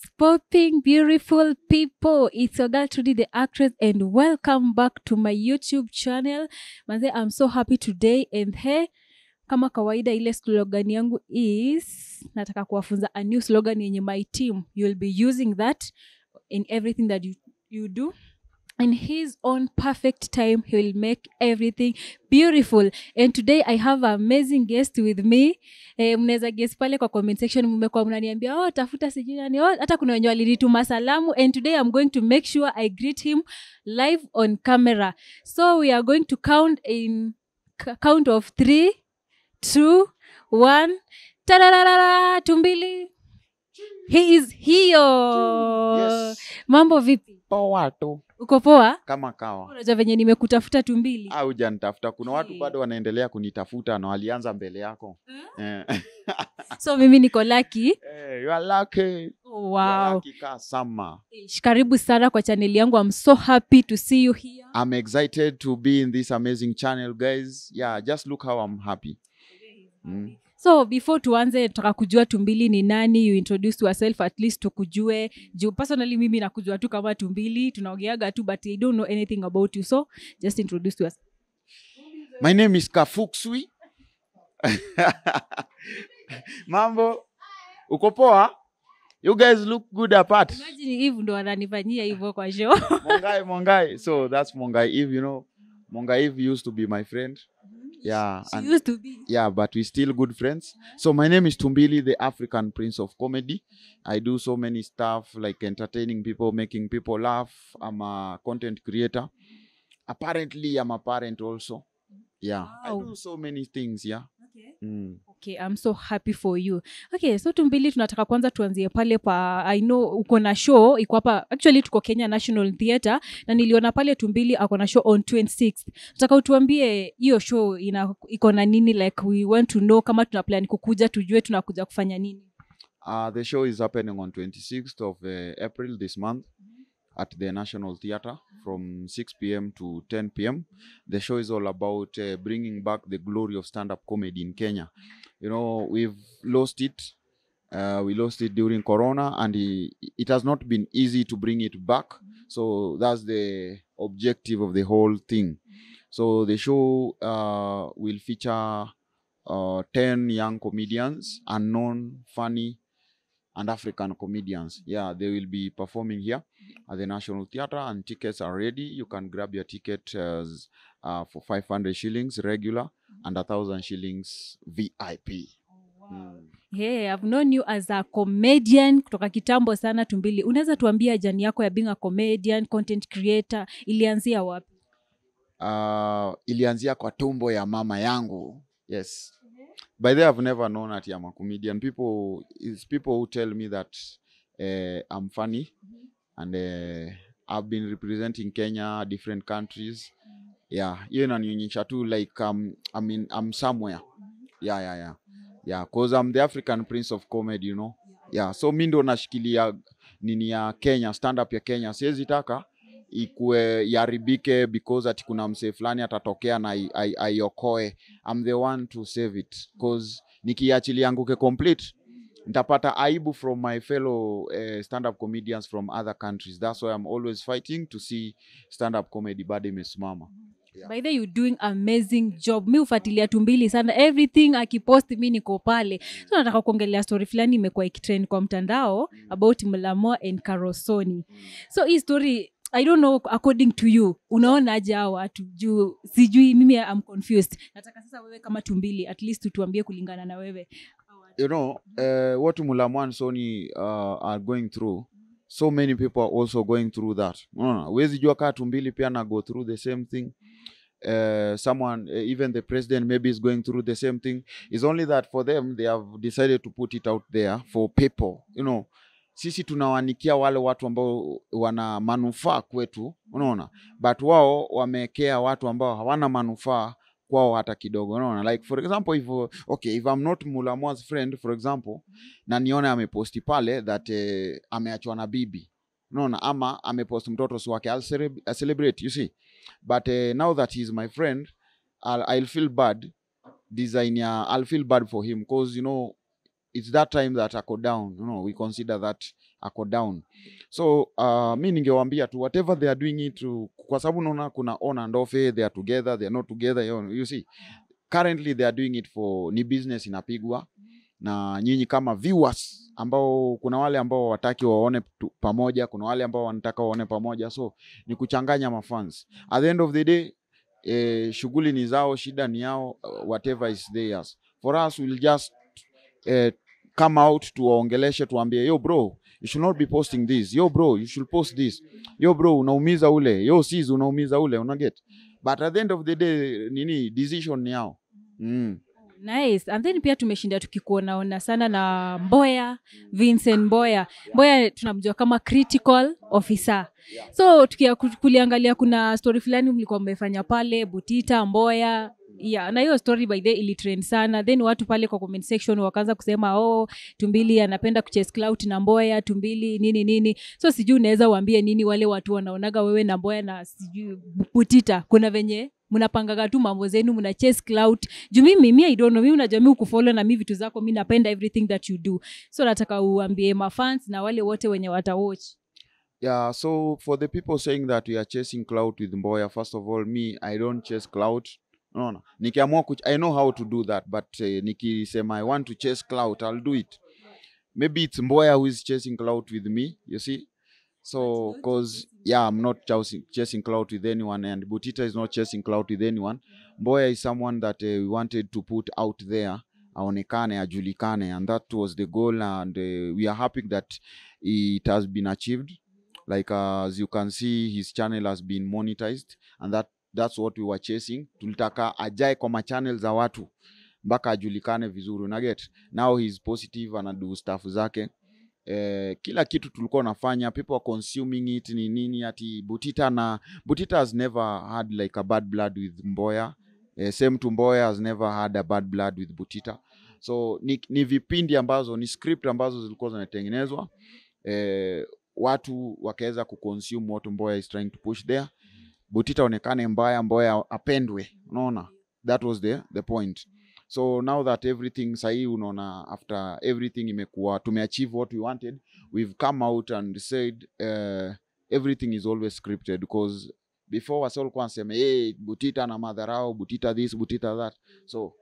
What's popping, beautiful people? It's your girl Trudy, the actress, and welcome back to my YouTube channel. Manze, I'm so happy today and hey, kama kawaida ile slogan yangu is nataka kuwafunza a new slogan yenye my team. You'll be using that in everything that you, you do in his own perfect time he will make everything beautiful and today i have an amazing guest with me eh, mnaweza guest pale kwa comment section mmekuwa mnaniambia oh tafuta sijui nani oh hata kuna wenye walinituma salamu and today i'm going to make sure i greet him live on camera so we are going to count in count of 3 2 1 tararara tumbili he is yes. mambo vipi poa tu uko poa kama kawa unajua venye nimekutafuta tu mbili ah, kuna watu hey. bado wanaendelea kunitafuta na walianza mbele yako Hmm? so mimi niko laki hey, eh, you are lucky. Oh, wow. karibu sana kwa chaneli yangu i'm so happy to see you here i'm excited to be in this amazing channel guys yeah just look how i'm happy mm so before tuanze taka kujua tumbili ni nani you introduce yourself at least tukujue juu personally mimi nakujua tu kama tumbili tunaogeaga tu but i don't know anything about you so just introduce yourself my name is kafukswi mambo uko poa you guys look good apart imagine eve ndo wananifanyia hivo kwa show mongai mongai so that's mongai eve you know mongai eve used to be my friend yeah she used to be yeah but we still good friends so my name is tumbili the african prince of comedy mm-hmm. i do so many stuff like entertaining people making people laugh i'm a content creator mm-hmm. apparently i'm a parent also yeah wow. i do so many things yeah okay. Mm. okay i'm so happy for you okay so tumbili tunataka kwanza tuanzie pale pa i know uko na show iko hapa actually tuko kenya national theatre na niliona pale tumbili ako na show on 26 nataka utuambie hiyo show ina iko na nini like we want to know kama tuna plan kukuja tujue tunakuja kufanya nini uh, the show is happening on 26th of uh, april this month at the National Theatre from 6 p.m. to 10 p.m. The show is all about uh, bringing back the glory of stand-up comedy in Kenya. You know, we've lost it. Uh, we lost it during Corona, and it has not been easy to bring it back. So that's the objective of the whole thing. So the show uh, will feature uh, 10 young comedians, unknown, funny, and African comedians. Yeah, they will be performing here. at the National Theatre, and tickets are ready. You can grab your ticket as, uh, uh, for 500 shillings regular mm-hmm. and 1,000 shillings VIP. Oh, wow. Mm. Hey, I've known you as a comedian kutoka kitambo sana tumbili. Unaweza tuambia jani yako ya being a comedian, content creator ilianzia wapi? Uh, ilianzia kwa tumbo ya mama yangu. Yes. Mm-hmm. By the way, I've never known that I'm a comedian. People, it's people who tell me that uh, I'm funny. Mm-hmm and uh, I've been representing Kenya different countries yeah hiyo inanionyesha tu like um, I mean, I'm somewhere yeah yeah yeah yeah cause I'm the African prince of comedy you know yeah so mi ndo nashikilia nini ya Kenya stand up ya Kenya siwezi taka ikue yaribike because ati kuna msee fulani atatokea na aiokoe I'm the one to save it cause nikiachilianguke complete ntapata aibu from my fellow uh, standup comedians from other countries. That's why I'm always fighting to see standup comedy bado imesimama. Yeah. By the you doing amazing job. Mi ufuatilia tumbili sana everything akipost mi niko pale. So nataka kuongelea story fulani imekuwa ikitrend kwa mtandao mm. about mlamoa and Karosoni. Mm. So hii story I don't know according to you unaona aje hao watu juu sijui mimi am confused nataka sasa wewe kama tumbili at least tutuambie kulingana na wewe you know, uh, what Mulamu and Sony uh, are going through, so many people are also going through that. Unaona, huwezi jua kaa tumbili pia na go through the same thing. Uh, someone uh, even the president maybe is going through the same thing. is only that for them they have decided to put it out there for people, you know sisi tunawanikia wale watu ambao wana manufaa kwetu, unaona, but wao wamekea watu ambao hawana manufaa kwao hata kidogo. Unaona, like for example if, okay, if I'm not Mulamwa's friend for example na nione ameposti pale that eh, ameachwa na bibi unaona, ama amepost mtoto si wake, celebrate you see, but eh, now that is my friend I'll, I'll feel bad design ya I'll feel bad for him because you know it's that time that ako down you know, we consider that ako down so uh, mi ningewambia tu whatever they are doing it kwa sababu naona kuna on and off they are together they are not together you see currently they are doing it for ni business inapigwa na nyinyi kama viewers ambao kuna wale ambao wataki waone pamoja, kuna wale ambao wanataka waone pamoja, so ni kuchanganya mafans. At the end of the day eh, shughuli ni zao, shida ni yao, whatever is theirs. For us we'll just eh, come out tuwaongeleshe, tuambie yo bro, you should not be posting this, yo bro, you should post this, yo bro, unaumiza ule, yo sis, unaumiza ule, una get but at the end of the day nini decision ni yao mm. Nice. And then pia tumeshinda tukikuonaona sana na Mboya, Vincent Mboya. Mboya tunamjua kama critical officer. So tukia kuliangalia kuna story fulani mlikuwa mmefanya pale Butita, Mboya, yeah na hiyo story by the ilitrain sana then watu pale kwa comment section wakaanza kusema oh tumbili anapenda kuchase clout na mboya tumbili nini nini so sijui unaweza uambie nini wale watu wanaonaga wewe na mboya na sijui putita kuna venye mnapangaga tu mambo zenu mna chase clout juu mimi mi idono mi unajua mi ukufolo na mi vitu zako mi napenda everything that you do so nataka uambie mafans na wale wote wenye watawatch yeah so for the people saying that we are chasing clout with mboya first of all me i don't chase clout Unaona, nikiamua I know how to do that but uh, nikisema I want to chase clout I'll do it. Maybe it's Mboya who is chasing clout with me, you see. So cause yeah, I'm not chasing, chasing clout with anyone and Butita is not chasing clout with anyone. Mboya is someone that uh, we wanted to put out there aonekane ajulikane and that was the goal and uh, we are happy that it has been achieved like uh, as you can see his channel has been monetized and that that's what we were chasing. Tulitaka ajae kwa machannel za watu mpaka ajulikane vizuri, unaget. Now he's positive, anadu stuff zake Eh, kila kitu tulikuwa nafanya, people are consuming it. Ni nini ati Butita na Butita has never had like a bad blood with Mboya eh, same to Mboya has never had a bad blood with Butita. So ni, ni vipindi ambazo ni script ambazo zilikuwa zinatengenezwa eh, watu wakaweza kuconsume what Mboya is trying to push there Butita aonekane mbaya mbaya, apendwe. Unaona, that was the the point. So now that everything sahii unaona after everything imekuwa tumeachieve what we wanted, we've come out and said uh, everything is always scripted because before wasolkua nseme hey, Butita na madharau, Butita this, Butita that, so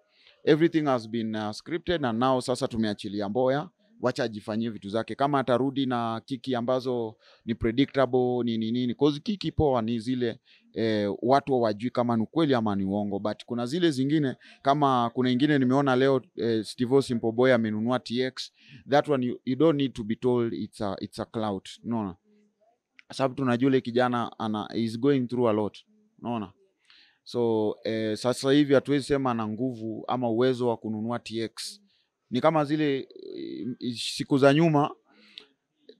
everything has been uh, scripted and now sasa tumeachilia Mboya wacha ajifanyie vitu zake, kama atarudi na kiki ambazo ni predictable ni nini nini, cause kiki poa ni zile eh, watu wajui kama ni kweli ama ni uongo, but kuna zile zingine kama kuna ingine nimeona leo eh, Steve Simple Boy amenunua TX, that one you, you don't need to be told it's a, it's a clout, unaona sababu tunajua ile kijana ana is going through a lot, unaona so eh, sasa hivi hatuwezi sema ana nguvu ama uwezo wa kununua TX ni kama zile eh, siku za nyuma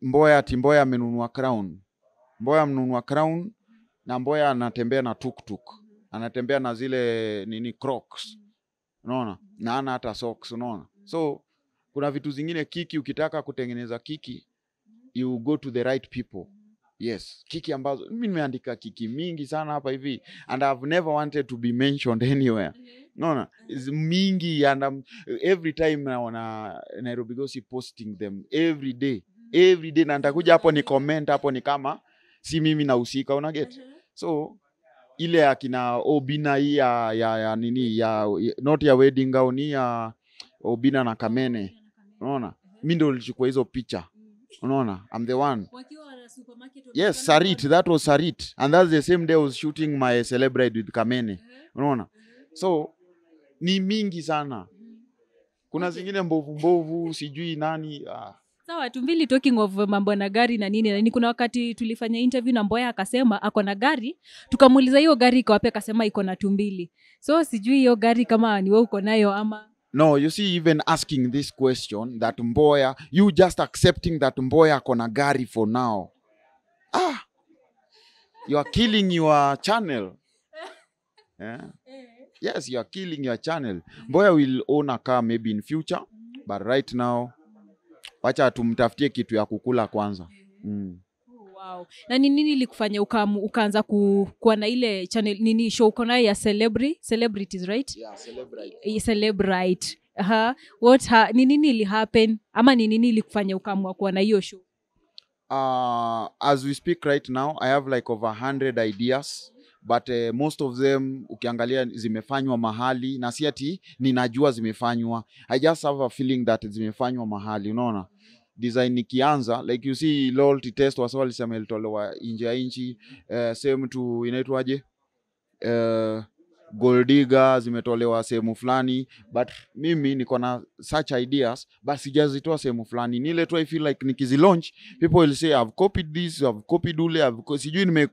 Mboya ati Mboya amenunua Crown. Mboya amenunua Crown na Mboya anatembea na tuktuk, anatembea na zile nini Crocs, unaona, na ana hata socks, unaona. So kuna vitu zingine kiki, ukitaka kutengeneza kiki you go to the right people. Yes, kiki ambazo mimi nimeandika kiki mingi sana hapa hivi and I've never wanted to be mentioned anywhere naona mm. mingi yana um, every time naona Nairobi gosi posting them every day mm-hmm. every day, na nitakuja hapo ni mm-hmm. comment hapo, ni kama si mimi nahusika, una get mm-hmm. so ile akina Obina hii ya, ya, ya nini ya not ya wedding gown ya Obina na Kamene, unaona mi ndo nilichukua hizo picha, mm. unaona I'm the one Yes, Sarit, that was Sarit. And that's the same day I was shooting my celebrate with Kamene. Unaona? So ni mingi sana. Kuna zingine mbovu mbovu sijui nani ah. Sawa, tumbili talking of mambo na gari na nini na nini. Kuna wakati tulifanya interview na Mboya akasema ako na gari, tukamuuliza hiyo gari ikawape akasema iko na tumbili. So sijui hiyo gari kama ni wewe uko nayo ama No, you see even asking this question that Mboya, you just accepting that Mboya ako na gari for now. Ah, you are killing your channel. Yeah. Eh yes you are killing your channel mm-hmm. Mboya will own a car maybe in future but right now wacha tumtafutie kitu ya kukula kwanza mm. Oh, wow. na ni nini ilikufanya uka, ukaanza ku, kuwa na ile channel nini show uko nayo ya celebrity celebrities right yeah, celebrite. celebrite. Uh-huh. What ha, ni nini ilihappen ama ni nini ilikufanya ukaamua kuwa na hiyo show uh, as we speak right now i have like over 100 ideas mm but uh, most of them ukiangalia zimefanywa mahali, na si ati ninajua zimefanywa. I just have a feeling that zimefanywa mahali, unaona design ikianza like you see loyalty test wasa walisema ilitolewa nje ya nchi uh, same tu inaitwaje uh, goldiga zimetolewa sehemu fulani, but mimi niko na such ideas but sijazitoa sehemu fulani. Ni ile tu I feel like nikizilaunch people will say I've copied this, I've copied ule, I've co sijui nime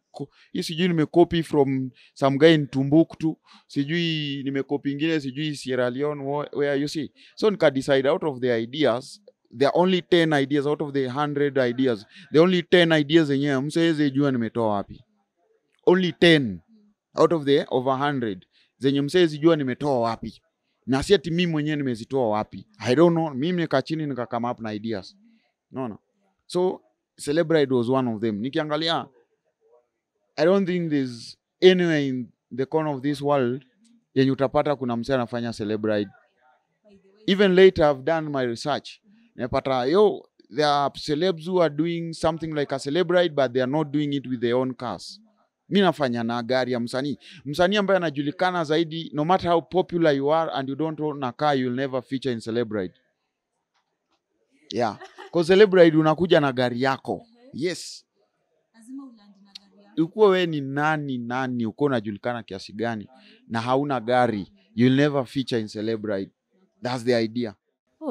hii sijui nimekopi from some guy in Tumbuktu, sijui nimekopi ingine sijui Sierra Leone, where you see. So nika decide out of the ideas there are only 10 ideas out of the 100 ideas, the only 10 ideas zenyewe mseweze jua nimetoa wapi, only 10 out of the over 100 zenye msezi jua nimetoa wapi, na si ati mimi mwenyewe nimezitoa wapi. I don't know, mimi nikaa chini nika come up na ideas, unaona. So celebrate was one of them. Nikiangalia, I don't think there's anywhere in the corner of this world yenye utapata kuna msee anafanya celebrate Even later I've done my research, nimepata yo there are celebs who are doing something like a celebrate but they are not doing it with their own cars mm mi nafanya na gari ya msanii msanii ambaye anajulikana zaidi, no matter how popular you are and you don't own a car you'll never feature in Celebrite. Yeah. Kwa Celebrite unakuja na gari yako. Mhm. Yes. Ukuwa wewe ni nani nani, uko unajulikana kiasi gani na hauna gari, mhm. you'll never feature in Celebrite. That's the idea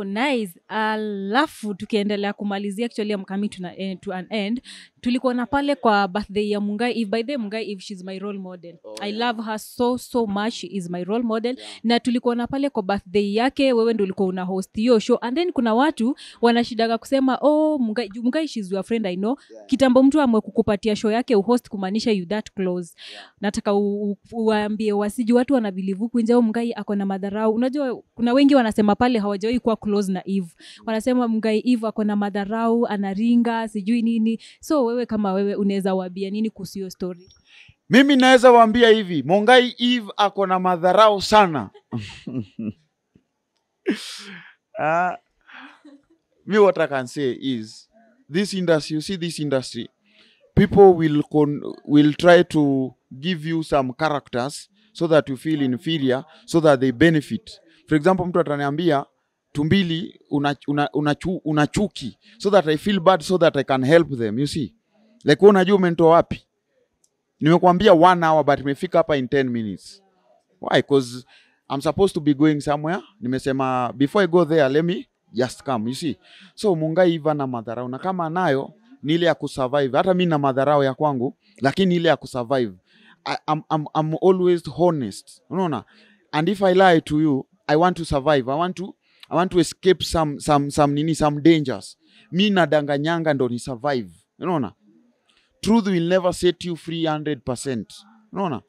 nice alafu tukiendelea kumalizia actually mkami coming to, eh, to an end tulikuwa na pale kwa birthday ya mungai if by the mungai if she's my role model oh, yeah. i love her so so much she is my role model yeah. na tulikuwa na pale kwa birthday yake wewe ndio ulikuwa una host hiyo show and then kuna watu wanashidaga kusema oh mungai, mungai she's your friend i know yeah. kitambo mtu amwe kukupatia show yake uhost kumaanisha you that close yeah. nataka uambie wasiji watu wanabilivu kuinja oh, mungai ako na madharau unajua kuna wengi wanasema pale hawajawahi kuwa close close na eve mm. wanasema mgai eve ako na madharau anaringa sijui nini so wewe kama wewe unaweza wambia nini kuhusu story mimi naweza waambia hivi mongai eve ako na madharau sana ah, me what i can say is this industry you see this industry people will con- will try to give you some characters so that you feel inferior so that they benefit for example mtu ataniambia tumbili unachuki una, una, una so that I feel bad so that I can help them you see like unajua umentoa wapi nimekwambia one hour but imefika hapa in 10 minutes why cause I'm supposed to be going somewhere nimesema before I go there let me just come you see so mungai iva na madharau na kama nayo ni ile ya kusurvive hata mi na madharau ya kwangu lakini ile ya kusurvive I, I'm, I'm, I'm always honest unaona and if I lie to you I want to survive I want to I want to escape some, some, some, nini some dangers mi nadanganyanga ndo ni survive unaona truth will never set you free 100% unaona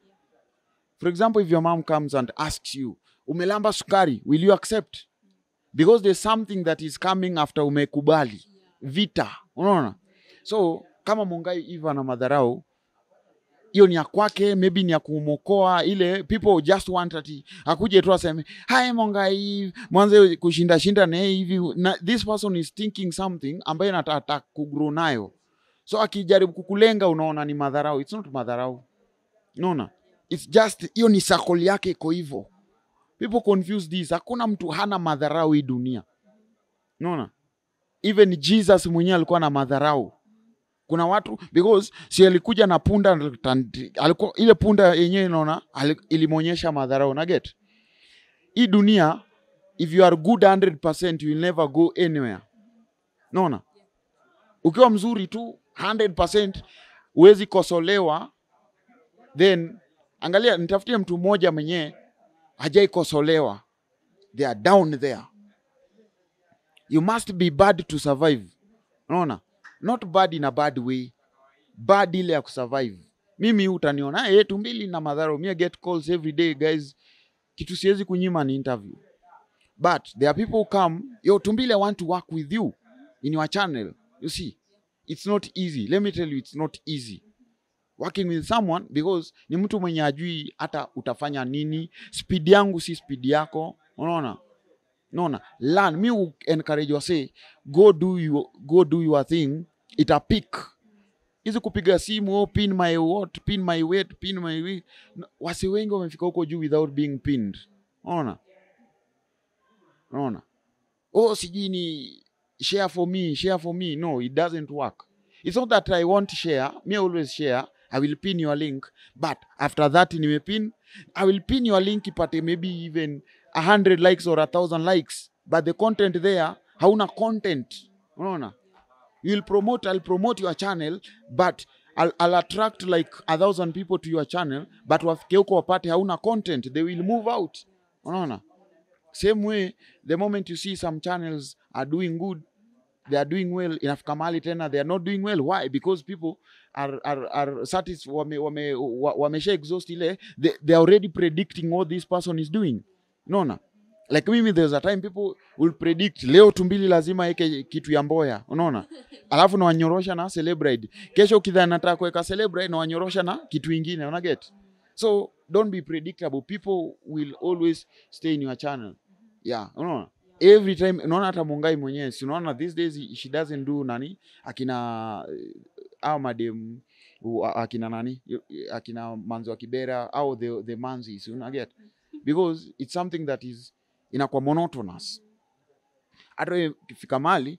for example if your mom comes and asks you umelamba sukari will you accept because there's something that is coming after umekubali vita unaona so kama mungai iva na madharau hiyo ni ya kwake, maybe ni ya kumokoa ile. People just want that akuje tu aseme hai monga Mongai, mwanze kushinda shinda na hivi this person is thinking something ambayo nataka kugrow nayo, so akijaribu kukulenga, unaona ni madharau. It's not madharau, unaona it's just hiyo ni circle yake iko hivyo. People confuse this. Hakuna mtu hana madharau hii dunia, unaona even Jesus mwenyewe alikuwa na madharau kuna watu because si alikuja na punda alikuwa, ile punda yenyewe inaona ilimonyesha madhara na get hii dunia if you are good 100% you will never go anywhere naona ukiwa mzuri tu 100% uwezi kosolewa then angalia nitafutie mtu mmoja mwenyewe kosolewa they are down there you must be bad to survive unaona not bad in a bad way, bad ile ya kusurvive. Mimi utaniona hey, eh, tu mbili na madharo mia get calls every day guys, kitu siwezi kunyima ni interview, but there are people who come yo tumbili, I want to work with you in your channel. You see it's not easy, let me tell you it's not easy working with someone because ni mtu mwenye ajui hata utafanya nini. Speed yangu si speed yako, unaona unaona learn. Me encourage you say, go do you go do your thing itapik hizi kupiga simu oh, pin my what pin my weight pin my weight. Wasi wengi wamefika huko juu without being pinned. Unaona, unaona, oh sijui ni share for me share for me. No, it doesn't work. It's not that I want share. Me always share. I will pin your link but after that nimepin, I will pin your link ipate maybe even 100 likes or 1000 likes but the content there hauna content. Unaona you'll promote i'll promote your channel but I'll, I'll attract like a thousand people to your channel but wafike huko wapate hauna content they will move out unaona same way the moment you see some channels are doing good they are doing well inafika mahali tena they are not doing well why because people are, are, are exhaust ile they, are already predicting what this person is doing unaona no like mimi there's a time people will predict leo tumbili lazima eke kitu ya mboya unaona alafu nawanyorosha na celebrate kesho ukidhani nataka kuweka celebrate nawanyorosha na kitu ingine una get so don't be predictable people will always stay in your channel yeah unaona every time unaona hata mungai mwenyewe si unaona these days she doesn't do nani akina eh, au madem akina nani akina manzi wa kibera au the, the manzi si una get because it's something that is inakuwa monotonous. Hata wewe ukifika mali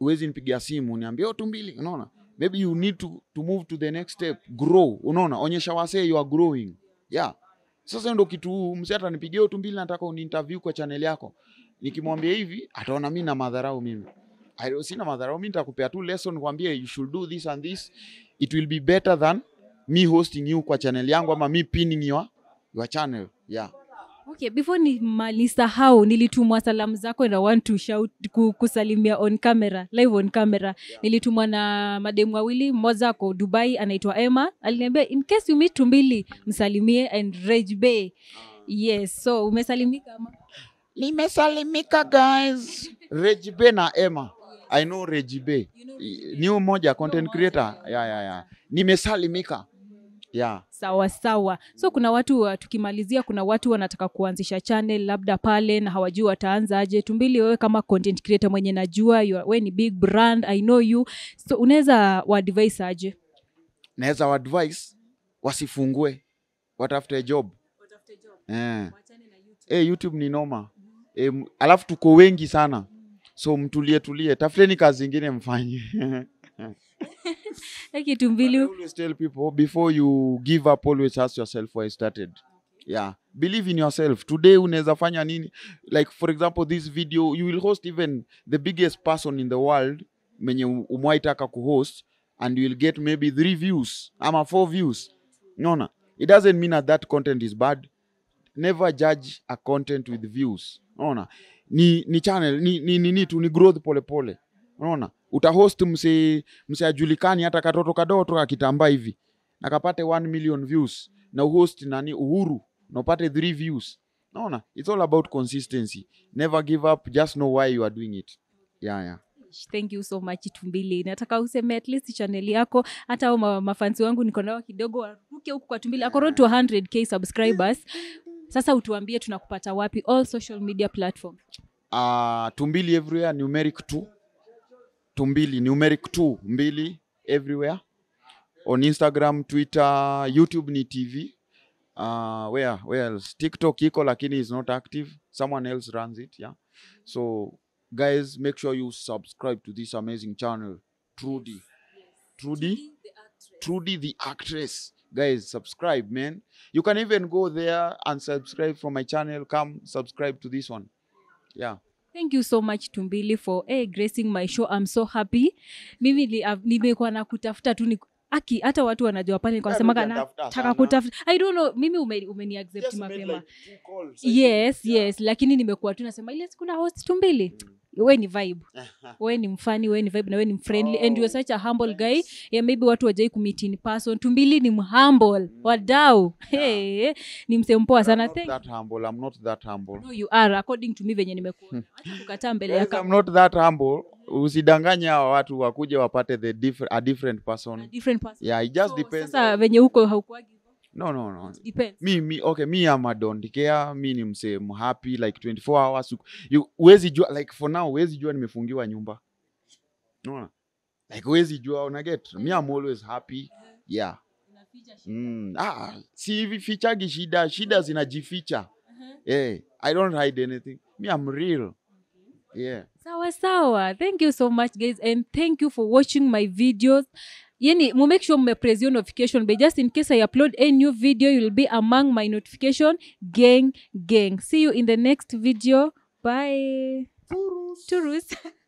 uwezi nipigia simu niambie oh, tu mbili, unaona? Maybe you need to, to move to the next step, grow, unaona? Onyesha wase you are growing. Yeah. Sasa ndio kitu msee atanipigia oh, tu mbili, nataka uniinterview kwa channel yako. Nikimwambia hivi ataona mimi na madharau mimi. I don't see na madharau mimi, nitakupea tu lesson kwambie you should do this and this. It will be better than me hosting you kwa channel yangu ama me pinning your, your channel. Yeah okay before ni nimalisahau nilitumwa salamu zako na want to shout kusalimia on camera live on camera yeah. nilitumwa na mademu wawili mmoja ako dubai anaitwa emma aliniambia in case you meet tumbili msalimie and rage bay ah. yes so umesalimika ama nimesalimika guys rejibe na emma i know rejibe you know, new moja content creator ya yeah, ya yeah, ya yeah. nimesalimika yeah. sawa sawa so kuna watu tukimalizia kuna watu wanataka kuanzisha channel labda pale na hawajui wataanzaje tumbili wewe kama content creator mwenye najua we ni big brand i know you so unaweza waadvise aje naweza waadvise wasifungue watafute job, watafute job. Yeah. Hey, eh, youtube ni noma mm. Eh, hey, alafu tuko wengi sana mm. so mtulie tulie tafuteni kazi ingine mfanye kitu mbili always tell people before you give up always ask yourself where you started yeah believe in yourself today unaweza fanya nini like for example this video you will host even the biggest person in the world menye umwaitaka kuhost and youill get maybe three views ama four views naona it doesn't mean that that content is bad never judge a content with views naona ni, ni channel ni, ni, ni, ni tu ni growth polepole unaona pole utahost mse mse ajulikani hata katoto kadoto toka hivi na kapate 1 million views na uhost nani Uhuru na upate 3 views. Naona it's all about consistency. Never give up, just know why you are doing it. Yeah, yeah. Thank you so much Tumbili. Nataka useme at least channel yako hata au ma, mafansi wangu niko nao kidogo waruke huku kwa Tumbili. akoro to 100k subscribers. Sasa utuambie tunakupata wapi all social media platform? Uh, Tumbili everywhere numeric 2 mbili numeric 2 mbili everywhere on Instagram, Twitter, YouTube ni TV. Uh, where, where else? TikTok iko lakini is not active. Someone else runs it, yeah. So guys, make sure you subscribe to this amazing channel, Trudy. Trudy? Trudy the actress. Guys, subscribe, man. You can even go there and subscribe from my channel. Come subscribe to this one. Yeah. Thank you so much Tumbili for hey, eh, gracing my show. I'm so happy. Mimi uh, nimekuwa na kutafuta tu aki hata watu wanajua pale nilikuwa nataka kutafuta i don't know mimi umeni ume accept mapema like yes yeah. yes lakini nimekuwa tu nasema ile siku na host Tumbili mm we ni vibe we ni mfani we ni vibe na we ni friendly oh, and such a humble guy yeah, maybe watu wajai kumit in person tumbili ni mhumble mm. wadau yeah. hey, ni msempoa sana that humble. I'm not that humble. No, you are according to me venye nimekuonaukataa hmm. mbele yes, I'm not that humble usidanganye hawa watu wakuje wapate the a different person, a different person. Yeah, it just so, depends. Sasa venye huko haukuagi no no no mi mi okay mi am a don't care mi ni msee happy like 24 hours huwezi jua like for now huwezi jua nimefungiwa nyumba unaona like huwezi jua una get mi am always happy yeah mm, ah si fichagi shida shida zinajificha yeah uh-huh. eh, i don't hide anything mi am real yeah sawa sawa thank you so much guys and thank you for watching my videos yani mu make sure mmepres press your notification but just in case i upload a new video you'll be among my notification gang gang see you in the next video bye turus, turus.